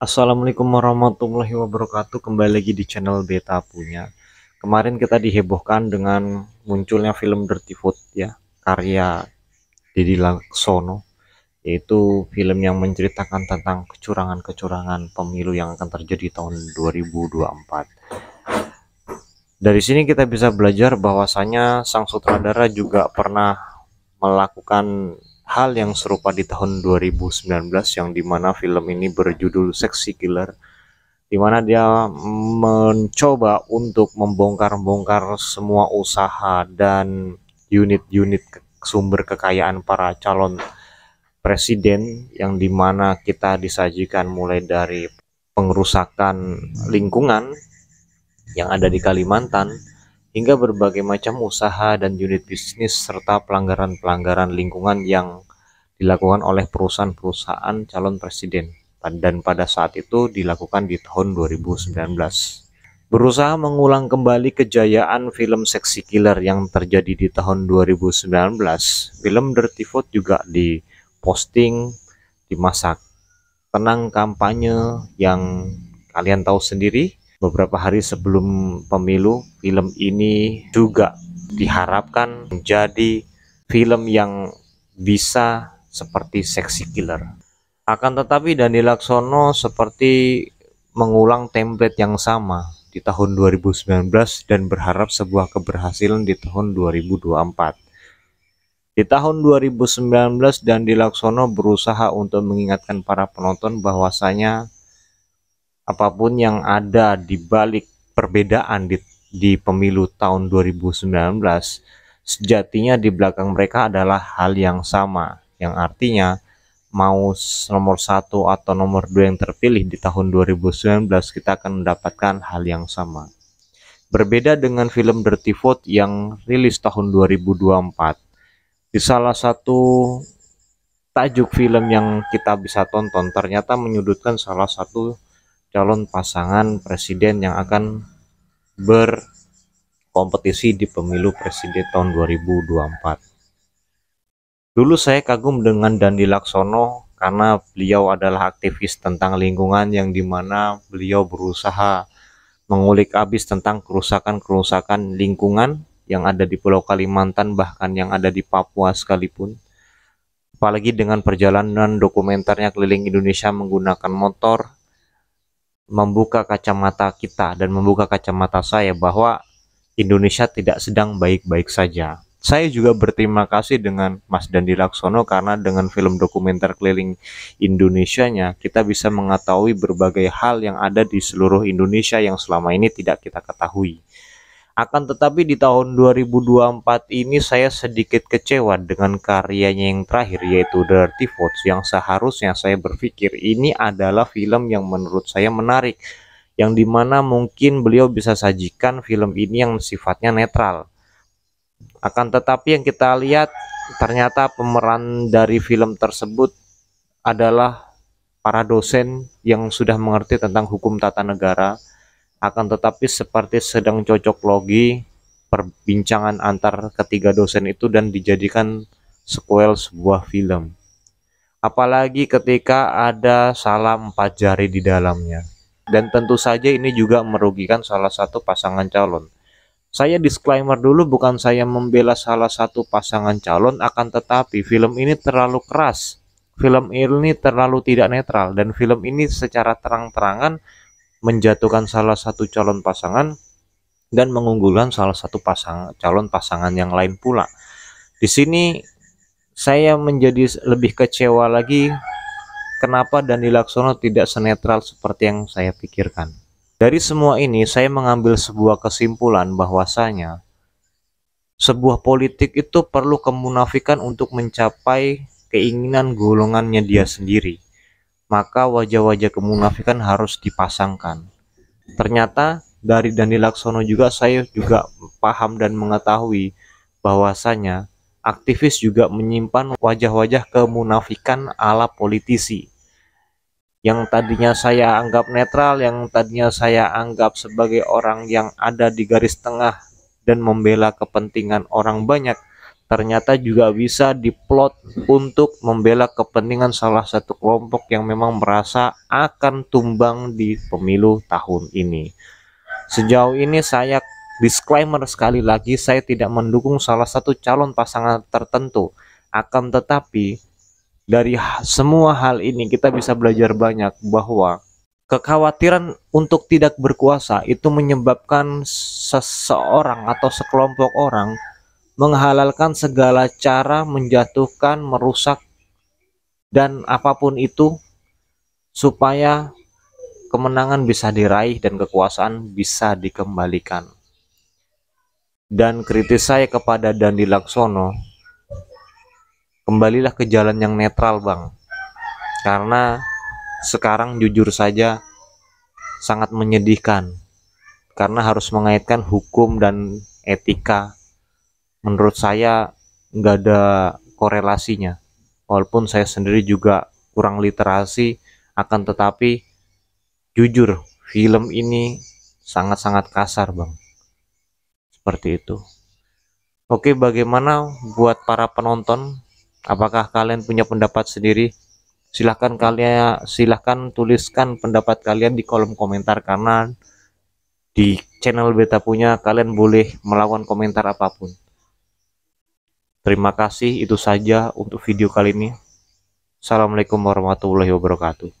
Assalamualaikum warahmatullahi wabarakatuh Kembali lagi di channel Beta Punya Kemarin kita dihebohkan dengan munculnya film Dirty Food ya Karya Didi Laksono Yaitu film yang menceritakan tentang kecurangan-kecurangan pemilu yang akan terjadi tahun 2024 Dari sini kita bisa belajar bahwasanya sang sutradara juga pernah melakukan hal yang serupa di tahun 2019 yang dimana film ini berjudul Sexy Killer dimana dia mencoba untuk membongkar-bongkar semua usaha dan unit-unit sumber kekayaan para calon presiden yang dimana kita disajikan mulai dari pengrusakan lingkungan yang ada di Kalimantan hingga berbagai macam usaha dan unit bisnis serta pelanggaran-pelanggaran lingkungan yang dilakukan oleh perusahaan-perusahaan calon presiden dan pada saat itu dilakukan di tahun 2019. Berusaha mengulang kembali kejayaan film Seksi Killer yang terjadi di tahun 2019, film Dirty Vote juga diposting di masa tenang kampanye yang kalian tahu sendiri beberapa hari sebelum pemilu film ini juga diharapkan menjadi film yang bisa seperti seksi killer. Akan tetapi Dandi Laksono seperti mengulang template yang sama di tahun 2019 dan berharap sebuah keberhasilan di tahun 2024. Di tahun 2019 dan Laksono berusaha untuk mengingatkan para penonton bahwasanya apapun yang ada di balik perbedaan di, di pemilu tahun 2019 sejatinya di belakang mereka adalah hal yang sama yang artinya mau nomor satu atau nomor dua yang terpilih di tahun 2019 kita akan mendapatkan hal yang sama. Berbeda dengan film Dirty Vote yang rilis tahun 2024. Di salah satu tajuk film yang kita bisa tonton ternyata menyudutkan salah satu calon pasangan presiden yang akan berkompetisi di pemilu presiden tahun 2024. Dulu saya kagum dengan Dandi Laksono karena beliau adalah aktivis tentang lingkungan yang dimana beliau berusaha mengulik habis tentang kerusakan-kerusakan lingkungan yang ada di Pulau Kalimantan bahkan yang ada di Papua sekalipun. Apalagi dengan perjalanan dokumenternya keliling Indonesia menggunakan motor membuka kacamata kita dan membuka kacamata saya bahwa Indonesia tidak sedang baik-baik saja. Saya juga berterima kasih dengan Mas Dandi Laksono karena dengan film dokumenter keliling Indonesia-nya kita bisa mengetahui berbagai hal yang ada di seluruh Indonesia yang selama ini tidak kita ketahui. Akan tetapi di tahun 2024 ini saya sedikit kecewa dengan karyanya yang terakhir yaitu Dirty Votes yang seharusnya saya berpikir ini adalah film yang menurut saya menarik yang dimana mungkin beliau bisa sajikan film ini yang sifatnya netral akan tetapi yang kita lihat ternyata pemeran dari film tersebut adalah para dosen yang sudah mengerti tentang hukum tata negara. Akan tetapi seperti sedang cocok logi perbincangan antar ketiga dosen itu dan dijadikan sequel sebuah film. Apalagi ketika ada salam empat jari di dalamnya. Dan tentu saja ini juga merugikan salah satu pasangan calon saya disclaimer dulu bukan saya membela salah satu pasangan calon akan tetapi film ini terlalu keras. Film ini terlalu tidak netral dan film ini secara terang-terangan menjatuhkan salah satu calon pasangan dan mengunggulkan salah satu pasang calon pasangan yang lain pula. Di sini saya menjadi lebih kecewa lagi kenapa Dani Laksono tidak senetral seperti yang saya pikirkan. Dari semua ini, saya mengambil sebuah kesimpulan bahwasanya sebuah politik itu perlu kemunafikan untuk mencapai keinginan golongannya dia sendiri. Maka wajah-wajah kemunafikan harus dipasangkan. Ternyata dari Dani Laksono juga saya juga paham dan mengetahui bahwasanya aktivis juga menyimpan wajah-wajah kemunafikan ala politisi yang tadinya saya anggap netral, yang tadinya saya anggap sebagai orang yang ada di garis tengah dan membela kepentingan orang banyak, ternyata juga bisa diplot untuk membela kepentingan salah satu kelompok yang memang merasa akan tumbang di pemilu tahun ini. Sejauh ini saya disclaimer sekali lagi saya tidak mendukung salah satu calon pasangan tertentu. Akan tetapi dari semua hal ini kita bisa belajar banyak bahwa kekhawatiran untuk tidak berkuasa itu menyebabkan seseorang atau sekelompok orang menghalalkan segala cara menjatuhkan, merusak, dan apapun itu supaya kemenangan bisa diraih dan kekuasaan bisa dikembalikan. Dan kritis saya kepada Dandi Laksono kembalilah ke jalan yang netral bang karena sekarang jujur saja sangat menyedihkan karena harus mengaitkan hukum dan etika menurut saya nggak ada korelasinya walaupun saya sendiri juga kurang literasi akan tetapi jujur film ini sangat-sangat kasar bang seperti itu Oke bagaimana buat para penonton Apakah kalian punya pendapat sendiri? Silahkan kalian silahkan tuliskan pendapat kalian di kolom komentar karena di channel beta punya kalian boleh melawan komentar apapun. Terima kasih itu saja untuk video kali ini. Assalamualaikum warahmatullahi wabarakatuh.